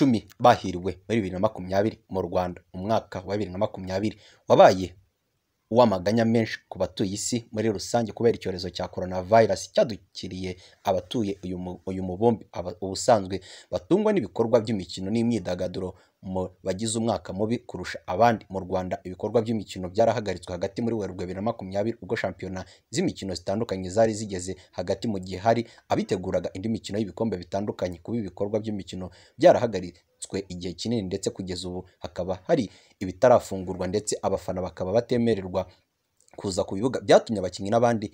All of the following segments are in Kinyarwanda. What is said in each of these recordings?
icumi bahiriwe muri bibiri na makumyabiri mu Rwanda umwaka wa bibiri na makumyabiri wabaye uw'amaganya menshi ku batuye isi muri rusange kubera icyorezo cya korona virusi cyadukiriye abatuye uyu mubumbe ubusanzwe batungwa n'ibikorwa by'imikino n'imyidagaduro mu bagize umwaka mubi kurusha abandi mu Rwanda ibikorwa by'imikino byarahagaritswe hagati muri Werurwe bibiri na makumyabiri ubwo shampiyona z'imikino zitandukanye zari zigeze hagati mu gihe hari abiteguraga indi mikino y'ibikombe bitandukanye kuba ibikorwa by'imikino byarahagaritswe igihe kinini ndetse kugeza ubu hakaba hari ibitarafungurwa ndetse abafana bakaba batemererwa kuza ku bibuga byatumye abakinnyi n'abandi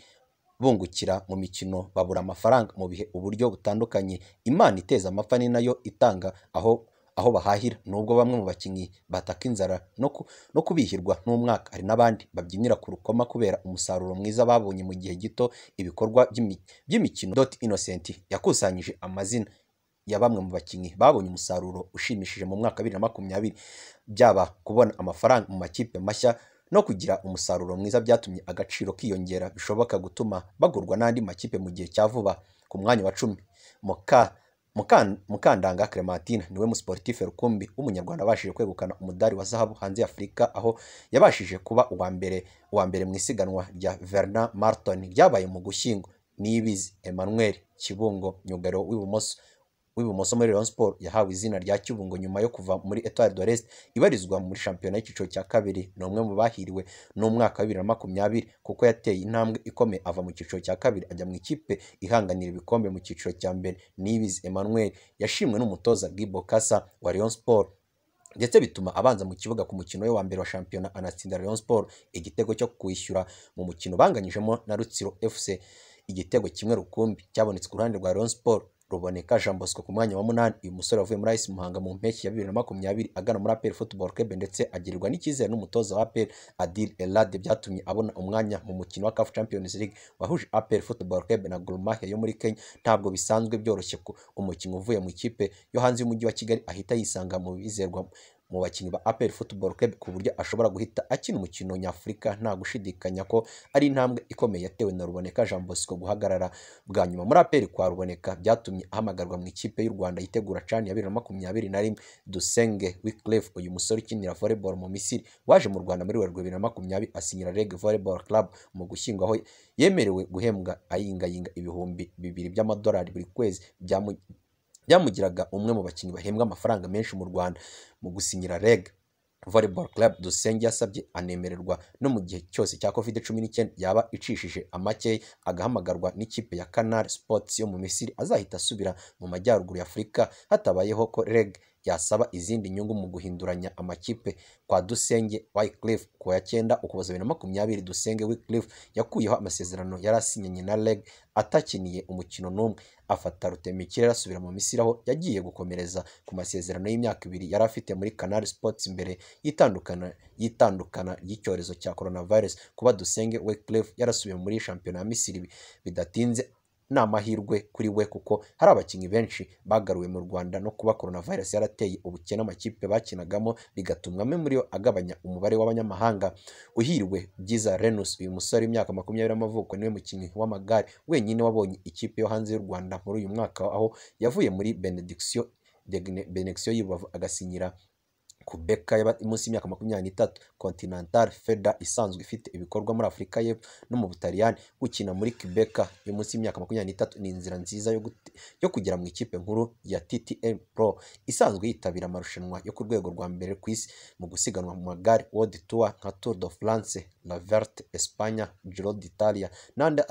bungukira mu mikino babura amafaranga mu bihe uburyo butandukanye imana iteza amapfa ni nayo itanga aho aho bahahira nubwo bamwe mu bakinnyi bataka inzara no kubihirwa n'umwaka hari n'abandi babyinira ku rukoma kubera umusaruro mwiza babonye mu gihe gito ibikorwa by'imikino doti inosenti yakusanyije amazina ya bamwe mu bakinnyi babonye umusaruro ushimishije mu mwaka wa bibiri na makumyabiri byaba kubona amafaranga mu makipe mashya no kugira umusaruro mwiza byatumye agaciro kiyongera bishoboka gutuma bagurwa n'andi makipe mu gihe cya vuba ku mwanya wa cumi muka Mukandanga Clementine niwe musiporutifu rukumbi w'umunyarwanda wabashije kwegukana umudari wa zahabu hanze ya Afurika aho yabashije kuba uwa mbere uwa mbere mu isiganwa rya Verna Marathon ryabaye mu Gushyingo n’ibizi Emmanuel Kibungo myugariro w'ibumoso w'ibumoso muri Rayon Sports yahawe izina rya Kibungo nyuma yo kuva muri Etoile de l'Est ibarizwa muri shampiyona y'icyiciro cya kabiri ni umwe mu bahiriwe n'umwaka wa bibiri na makumyabiri kuko yateye intambwe ikomeye ava mu cyiciro cya kabiri ajya mu ikipe ihanganira ibikombe mu cyiciro cya mbere Niyibizi Emmanuel yashimwe n'umutoza Gibo Bokassa wa Rayon Sports ndetse bituma abanza mu kibuga ku mukino we wa mbere wa shampiyona anatsinda Rayon Sports igitego cyo kwishyura mu mukino banganyijemo na Rutsiro FC igitego kimwe rukumbi cyabonetse ku ruhande rwa Rayon Sports Ruboneka Jean Bosco ku mwanya wa munani uyu musore wavuye muri AS Muhanga mu mpeshyi ya bibiri na makumyabiri agana muri APR Football Club ndetse agirirwa n'icyizere n'umutoza wa APR Adil Elade byatumye abona umwanya mu mukino wa CAF Champions League wahuje APR Football Club na Gor yo muri Kenya ntabwo bisanzwe byoroshye ko umukinnyi uvuye mu ikipe yo hanze y'umujyi wa Kigali ahita yisanga mu bizerwa mu bakinnyi ba APR Football Club ku buryo ashobora guhita akina umukino nyafurika nta gushidikanya ko ari intambwe ikomeye yatewe na Ruboneka Jean Bosco guhagarara bwa nyuma muri APR kwa Ruboneka byatumye ahamagarwa mu ikipe y'u Rwanda yitegura cani ya bibiri na makumyabiri na rimwe Dusenge Wycliffe uyu musore ukinira volleyball mu Misiri waje mu Rwanda muri werurwe bibiri na makumyabiri asinyira Reg Volleyball Club mu gushyingwaho yemerewe guhembwa ayingayinga ibihumbi bibiri by'amadolari buri kwezi byamu byamugiraga umwe mu bakinnyi bahembwa amafaranga menshi mu rwanda mu gusinyira reg volleyball club dusenge yasabye anemererwa no mu gihe cyose cya covid cumi n'icyenda yaba icishije amake agahamagarwa n'ikipe ya canal sports yo mu misiri azahita asubira mu majyaruguru ya afurika hatabayeho ko reg yasaba izindi nyungu mu guhinduranya amakipe kwa Dusenge Wycliffe ku ya cyenda Ukuboza bibiri na makumyabiri Dusenge Wycliffe yakuyeho amasezerano yari asinyanye na Leg atakiniye umukino n'umwe afata rutemikirere asubira mu Misiri aho yagiye gukomereza ku masezerano y'imyaka ibiri yari afite muri Canal Sports mbere y'itandukana y'itandukana ry'icyorezo cya coronavirus kuba Dusenge Wycliffe yarasubiye muri shampiyona ya Misiri bidatinze ni amahirwe kuri we kuko hari abakinnyi benshi bagaruwe mu Rwanda no kuba korona virusi yarateye ubukene amakipe bakinagamo bigatuma amwe muri yo agabanya umubare w'abanyamahanga uhirwe byiza Renus uyu musore w'imyaka makumyabiri y'amavuko niwe mukinnyi w'amagare wenyine wabonye ikipe yo hanze y'u Rwanda muri uyu mwaka aho yavuye muri benediction benediction y'ubavu agasinyira Kubeka munsi y'imyaka makumyabiri n'itatu, Continental Feder isanzwe ifite ibikorwa muri Afurika y'Epfo no mu Butaliyani, gukina muri Quebec yo munsi y'imyaka makumyabiri n'itatu ni inzira nziza yo kugera mu ikipe nkuru ya TTM Pro isanzwe yitabira amarushanwa yo ku rwego rwa mbere ku isi mu gusiganwa mu magare World Tour nka Tour de France, La Verte, Espagne, Giro d'Italia n'andi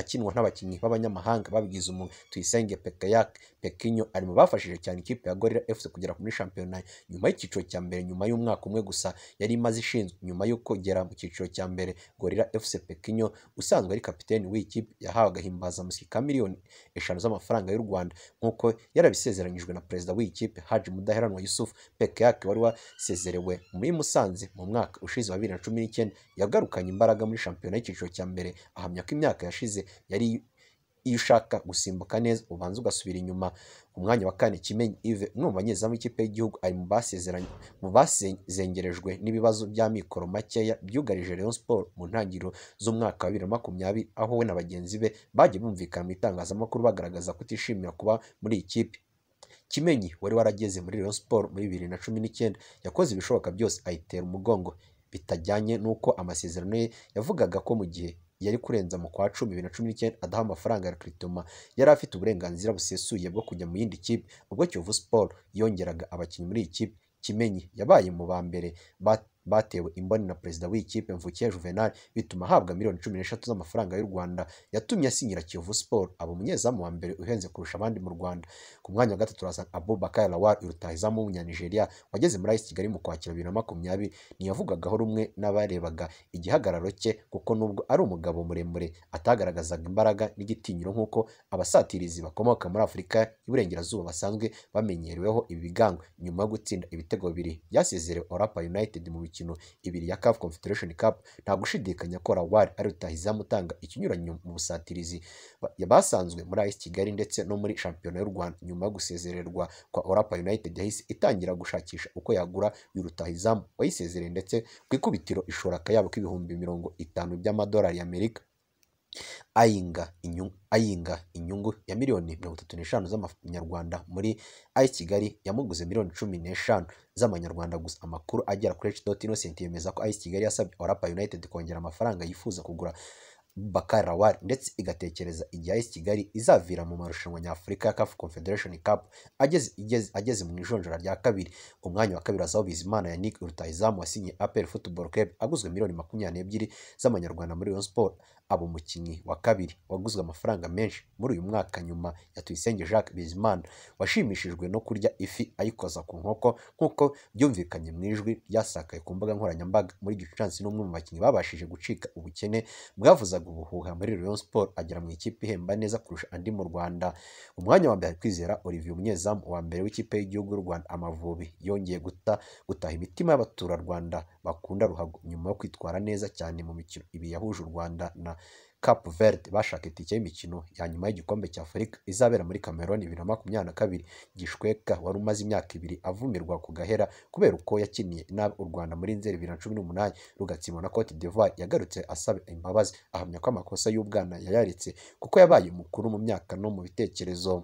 akinwa n'abakinnyi b'abanyamahanga babigize umwuga. Tuyisenge Pekeyak Pekinyo ari mu bafashije cyane ikipe ya Gorilla FC kugera muri shampiyona Imana nyuma y'icyiciro cya mbere nyuma y'umwaka umwe gusa yari imaze ishinzwe nyuma yo kongera mu cyiciro cya mbere gorira FC Pekinyo usanzwe ari kapiteni w'iyi kipe yahawe agahimbazamusyi ka miliyoni eshanu z'amafaranga y'u Rwanda nk'uko yarabisezeranyijwe na perezida w'ikipe Haji Mudaheranwa Yusuf peke yake wari wasezerewe muri Musanze mu mwaka ushize wa bibiri na cumi n'icyenda yagarukanye imbaraga muri shampiyona y'icyiciro cya mbere ahamya ko imyaka yashize yari iyo ushaka gusimbuka neza ubanza ugasubira inyuma ku mwanya wa kane kimenyi ive umwe mu banyezamu w'ikipe y'igihugu ari mu basengerejwe n'ibibazo by'amikoro makeya byugarije Rayon Sports mu ntangiriro z'umwaka wa bibiri na makumyabiri aho we na bagenzi be bagiye bumvikana mu itangazamakuru bagaragaza kutishimira kuba muri iyi kipe kimenyi wari warageze muri Rayon Sports muri bibiri na cumi n'icyenda yakoze ibishoboka byose ayitera umugongo bitajyanye n'uko amasezerano ye yavugaga ko mu gihe yari kurenza mu kwa cumi bibiri na cumi n'icyenda adaha amafaranga ya Critoma yari afite uburenganzira busesuye bwo kujya mu yindi kipe ubwo Kiyovu Sport yongeraga abakinnyi muri iyi kipe kimenyi yabaye mu ba mbere batewe imboni na perezida w'ikipe Mvukiya Juvenal bituma ahabwa miliyoni cumi n'eshatu z'amafaranga y'u Rwanda yatumye asinyira Kiyovu Sport aba umunyezamu wa mbere uhenze kurusha abandi mu Rwanda ku mwanya wa gatatu turaza Abubakar Lawal irutahizamu w'umunyanigeriya wageze muri AS Kigali mu kwakira bibiri na makumyabiri ntiyavugagaho rumwe n'abarebaga igihagararo cye kuko nubwo ari umugabo muremure atagaragazaga imbaraga n'igitinyiro nk'uko abasatirizi bakomoka muri Afurika y'Iburengerazuba basanzwe bamenyereweho ibigango nyuma yo gutsinda ibitego bibiri byasezerewe Orapa United mu mikino ibiri ya CAF Confederation Cup nta gushidikanya ko Rawari ari rutahizamu utanga ikinyuranyo mu busatirizi basanzwe muri AS Kigali ndetse no muri shampiyona y'u Rwanda nyuma yo gusezererwa kwa Orapa United yahise itangira gushakisha uko yagura uyu rutahizamu wayisezereye ndetse ku ikubitiro ishoraka yabo k'ibihumbi mirongo itanu by'amadolari y'Amerika ayinga inyungu ya miliyoni mirongo itatu n'eshanu z'amanyarwanda muri ayi Kigali yamuguze miliyoni cumi n'eshanu z'amanyarwanda gusa. Amakuru agera kuri hdoti Innocent yemeza ko ayi Kigali yasabye Orapa United kongera amafaranga yifuza kugura Bakari Lawal ndetse igatekereza igihe AS Kigali izavira mu marushanwa nyafurika ya CAF Confederation Cup ageze mu ijonjora rya kabiri umwanya wa kabiri azaho Bizimana ya Nick Rutahizamu wasinye APR Football Club aguzwe miliyoni makumyabiri n'ebyiri z'amanyarwanda muri Rayon Sport aba umukinnyi wa kabiri waguzwe amafaranga menshi muri uyu mwaka nyuma ya Tuyisenge Jacques Bizimana washimishijwe no kurya ifi ayikoza ku nkoko nk'uko byumvikanye mu ijwi ryasakaye ku mbuga nkoranyambaga muri Gicurasi n'umwe mu bakinnyi babashije gucika ubukene bwavuzaga yazaga ubuhuha muri Rayon Sports agera mu ikipe ihemba neza kurusha andi mu Rwanda umwanya wa mbere ari kwizera Olivier umunyezamu wa mbere w'ikipe y'igihugu y'u Rwanda Amavubi yongeye guta gutaha imitima y'abaturarwanda bakunda ruhago nyuma yo kwitwara neza cyane mu mikino ibi yahuje u Rwanda na Cape Verde bashaka itike y'imikino ya nyuma y'igikombe cy'Afurika izabera muri Cameroon bibiri na makumyabiri na kabiri. Gishweka wari umaze imyaka ibiri avumirwa ku gahera kubera uko yakiniye nabi u Rwanda muri Nzeri bibiri na cumi n'umunani rugatsindwa na Cote d'Ivoire yagarutse asaba imbabazi ahamya ko amakosa y'ubwana yayaretse kuko yabaye mukuru mu myaka no mu bitekerezo.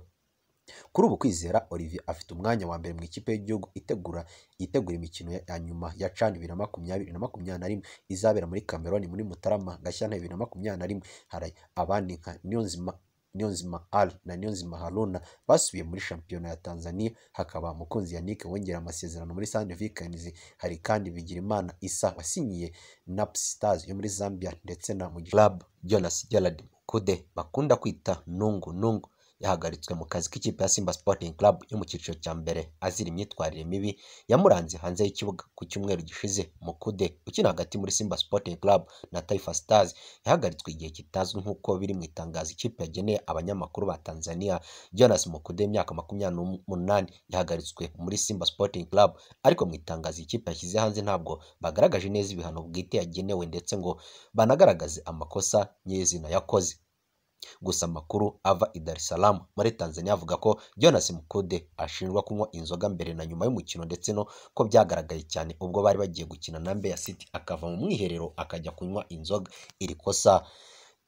Kuri ubu kwizera Olivier afite umwanya wa mbere mu ikipe y'igihugu itegura yitegura imikino ya nyuma ya CHAN bibiri na makumyabiri na makumyabiri na rimwe izabera muri Cameroon muri Mutarama Gashyantare bibiri na makumyabiri na rimwe hari abandi nka Niyonzima Niyonzima Ali na Niyonzima Haruna basubiye muri shampiyona ya Tanzania hakaba Mukunzi Yannick wongera amasezerano muri Sunvikens hari kandi Bigirimana Issa wasinyiye na Stars yo muri Zambia ndetse na Mugisha Club Jonas Gerald Kude bakunda kwita Nungu Nungu yahagaritswe mu kazi k'ikipe ya Simba Sporting Club yo mu cyiciro cya mbere azira imyitwarire mibi yamuranze hanze y'ikibuga ku cyumweru gishize mu kude ukina hagati muri Simba Sporting Club na Taifa Stars yahagaritswe igihe kitazwi nk'uko biri mu itangazo ikipe yageneye abanyamakuru ba Tanzania Jonas Mukude imyaka makumyabiri n'umunani yahagaritswe muri Simba Sporting Club ariko mu itangazo ikipe yashyize hanze ntabwo bagaragaje neza ibihano bwite yagenewe ndetse ngo banagaragaze amakosa nyirizina yakoze Gusa amakuru ava i Dar es Salaam muri Tanzania avuga ko Jonas Mukude ashinjwa kunywa inzoga mbere na nyuma y'umukino ndetse no ko byagaragaye cyane ubwo bari bagiye gukina na Mbeya City akava mu mwiherero akajya kunywa inzoga iri kosa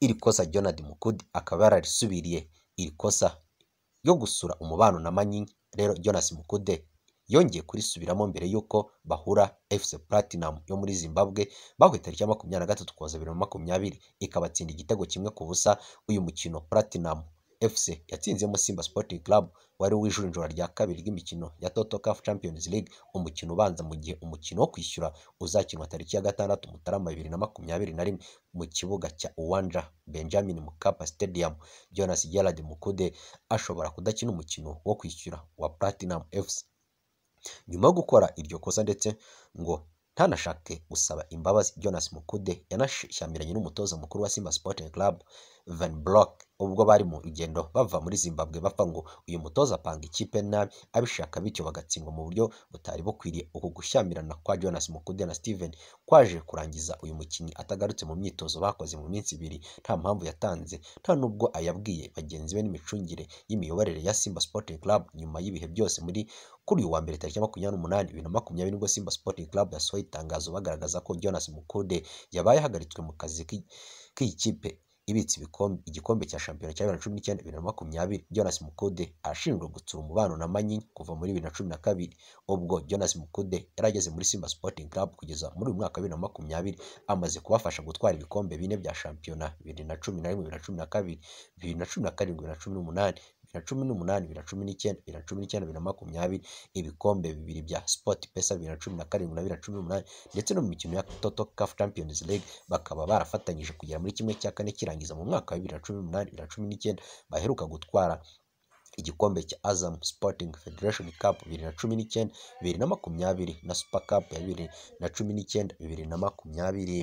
iri kosa Jonathan Mukude akaba yararisubiriye iri kosa yo gusura umubano na Manyinya rero Jonas Mukude yongeye kurisubiramo mbere y'uko bahura efuse platinum yo muri zimbabwe bahuye tariki ya makumyabiri na gatatu kuza bibiri na makumyabiri ikabatsinda igitego kimwe ku busa uyu mukino platinamu efuse yatsinzemo simba sporting club wari uw'ijoro rya kabiri ry'imikino ya toto caf champions league umukino ubanza mu gihe umukino wo kwishyura uzakinwa tariki ya gatandatu mutarama bibiri na makumyabiri na rimwe mu kibuga cya uwanja benjamin mukapa stadium jonas gerard mukude ashobora kudakina umukino wo kwishyura wa platinum fc Nyuma yo gukora iryo kosa ndetse ngo ntanashake gusaba imbabazi Jonas Mukude yanashyamiranye n'umutoza mukuru wa Simba Sporting Club Van Block ubwo bari mu rugendo bava muri Zimbabwe bapfa ngo uyu mutoza apanga ikipe nabi abishaka bityo bagatsindwa mu buryo butari bukwiriye uku gushyamirana kwa Jonas Mukude na Steven kwaje kurangiza uyu mukinnyi atagarutse mu myitozo bakoze mu minsi ibiri nta mpamvu yatanze nta nubwo ayabwiye bagenzi be n'imicungire y'imiyoborere ya Simba Sporting Club nyuma y'ibihe byose muri kuri uyu wa mbere tariki makumyabiri n'umunani bibiri na makumyabiri nibwo simba sporting club yasohoye itangazo bagaragaza ko jonas Mukode yabaye ahagaritswe mu kazi k'iyi kipe ibitse igikombe cya shampiyona cya bibiri na cumi n'icyenda bibiri na makumyabiri jonas Mukode arashinjwa gutsura umubano na manyinya kuva muri bibiri na cumi na kabiri ubwo jonas mukode yari ageze muri simba sporting club kugeza muri uyu mwaka wa bibiri na makumyabiri amaze kubafasha gutwara ibikombe bine bya shampiyona bibiri na cumi na rimwe bibiri na cumi na kabiri bibiri na cumi na karindwi bibiri na cumi n'umunani bibiri na cumi n'umunani, bibiri na cumi n'icyenda, bibiri na cumi n'icyenda, bibiri na makumyabiri, ibikombe bibiri bya Sport Pesa, bibiri na cumi na karindwi na bibiri na cumi n'umunani ndetse no mu mikino ya Toto Cup Champions League bakaba barafatanyije kugera muri kimwe cya kane kirangiza mu mwaka wa bibiri na cumi n'umunani, bibiri na cumi n'icyenda baheruka gutwara igikombe cya Azam Sporting Federation Cup bibiri na cumi n'icyenda, bibiri na makumyabiri na Super Cup ya bibiri na cumi n'icyenda, bibiri na makumyabiri.